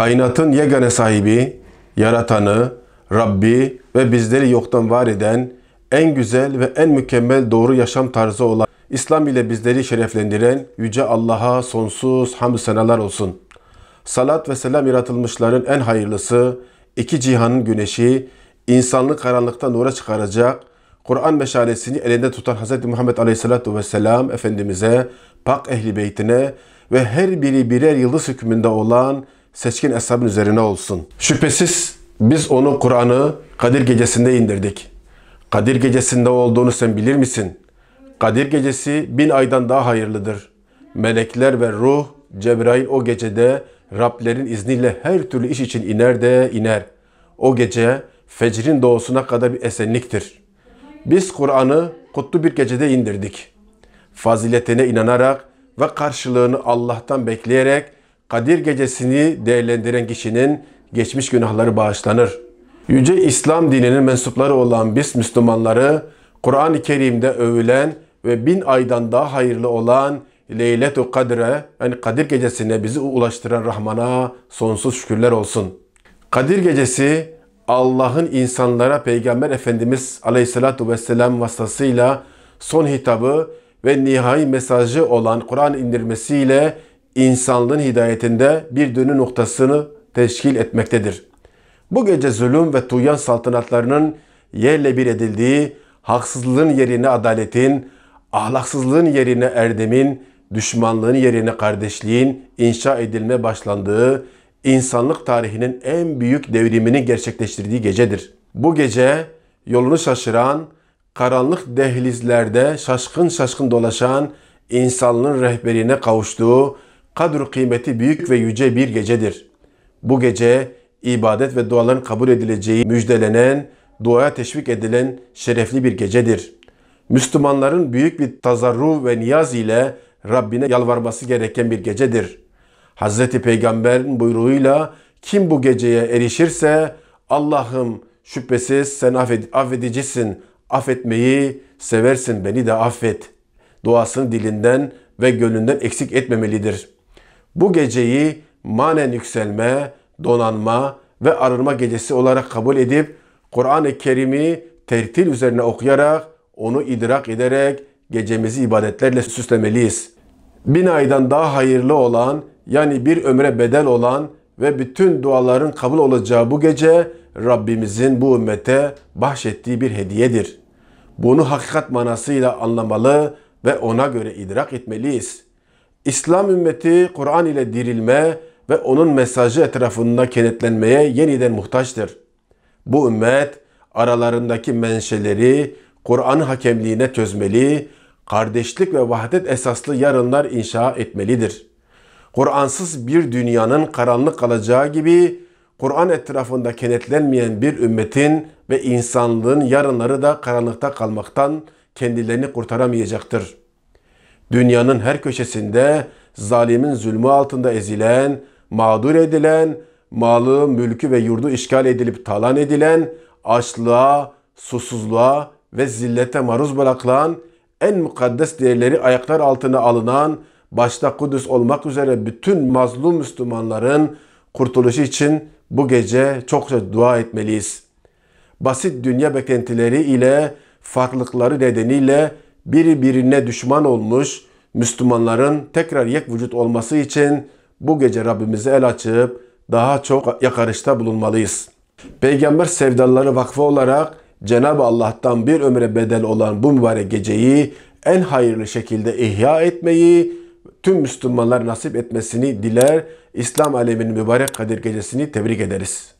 Kainatın yegane sahibi, yaratanı, Rabbi ve bizleri yoktan var eden, en güzel ve en mükemmel doğru yaşam tarzı olan İslam ile bizleri şereflendiren Yüce Allah'a sonsuz hamd senalar olsun. Salat ve selam yaratılmışların en hayırlısı, iki cihanın güneşi, insanlığı karanlıktan nura çıkaracak, Kur'an meşalesini elinde tutan Hz. Muhammed Aleyhisselatü Vesselam Efendimiz'e, pak ehli beytine ve her biri birer yıldız hükmünde olan seçkin hesabın üzerine olsun. Şüphesiz biz onu Kur'an'ı Kadir gecesinde indirdik. Kadir gecesinde olduğunu sen bilir misin? Kadir gecesi bin aydan daha hayırlıdır. Melekler ve ruh Cebrail o gecede Rablerin izniyle her türlü iş için iner de iner. O gece fecrin doğusuna kadar bir esenliktir. Biz Kur'an'ı kutlu bir gecede indirdik. Faziletine inanarak ve karşılığını Allah'tan bekleyerek Kadir gecesini değerlendiren kişinin geçmiş günahları bağışlanır. Yüce İslam dininin mensupları olan biz Müslümanları Kur'an-ı Kerim'de övülen ve bin aydan daha hayırlı olan Leyletu Kadir'e, yani Kadir gecesine bizi ulaştıran Rahman'a sonsuz şükürler olsun. Kadir gecesi Allah'ın insanlara Peygamber Efendimiz Aleyhisselatü Vesselam vasıtasıyla son hitabı ve nihai mesajı olan Kur'an indirmesiyle insanlığın hidayetinde bir dönü noktasını teşkil etmektedir. Bu gece zulüm ve tuğyan saltanatlarının yerle bir edildiği, haksızlığın yerine adaletin, ahlaksızlığın yerine erdemin, düşmanlığın yerine kardeşliğin inşa edilme başlandığı, insanlık tarihinin en büyük devrimini gerçekleştirdiği gecedir. Bu gece yolunu şaşıran, karanlık dehlizlerde şaşkın şaşkın dolaşan insanlığın rehberine kavuştuğu, kadru kıymeti büyük ve yüce bir gecedir. Bu gece ibadet ve duaların kabul edileceği müjdelenen, duaya teşvik edilen şerefli bir gecedir. Müslümanların büyük bir tazarru ve niyaz ile Rabbine yalvarması gereken bir gecedir. Hz. Peygamber'in buyruğuyla kim bu geceye erişirse Allah'ım şüphesiz sen affed affedicisin, affetmeyi seversin beni de affet. Duasını dilinden ve gönlünden eksik etmemelidir.'' bu geceyi manen yükselme, donanma ve arınma gecesi olarak kabul edip Kur'an-ı Kerim'i tertil üzerine okuyarak, onu idrak ederek gecemizi ibadetlerle süslemeliyiz. Bin aydan daha hayırlı olan, yani bir ömre bedel olan ve bütün duaların kabul olacağı bu gece Rabbimizin bu ümmete bahşettiği bir hediyedir. Bunu hakikat manasıyla anlamalı ve ona göre idrak etmeliyiz.'' İslam ümmeti Kur'an ile dirilme ve onun mesajı etrafında kenetlenmeye yeniden muhtaçtır. Bu ümmet aralarındaki menşeleri Kur'an hakemliğine çözmeli, kardeşlik ve vahdet esaslı yarınlar inşa etmelidir. Kur'ansız bir dünyanın karanlık kalacağı gibi Kur'an etrafında kenetlenmeyen bir ümmetin ve insanlığın yarınları da karanlıkta kalmaktan kendilerini kurtaramayacaktır.'' Dünyanın her köşesinde zalimin zulmü altında ezilen, mağdur edilen, malı, mülkü ve yurdu işgal edilip talan edilen, açlığa, susuzluğa ve zillete maruz bırakılan, en mukaddes değerleri ayaklar altına alınan, başta Kudüs olmak üzere bütün mazlum Müslümanların kurtuluşu için bu gece çokça dua etmeliyiz. Basit dünya beklentileri ile farklılıkları nedeniyle biri birine düşman olmuş Müslümanların tekrar yek vücut olması için bu gece Rabbimize el açıp daha çok yakarışta bulunmalıyız. Peygamber sevdaları vakfı olarak Cenab-ı Allah'tan bir ömre bedel olan bu mübarek geceyi en hayırlı şekilde ihya etmeyi tüm Müslümanlar nasip etmesini diler. İslam aleminin mübarek Kadir gecesini tebrik ederiz.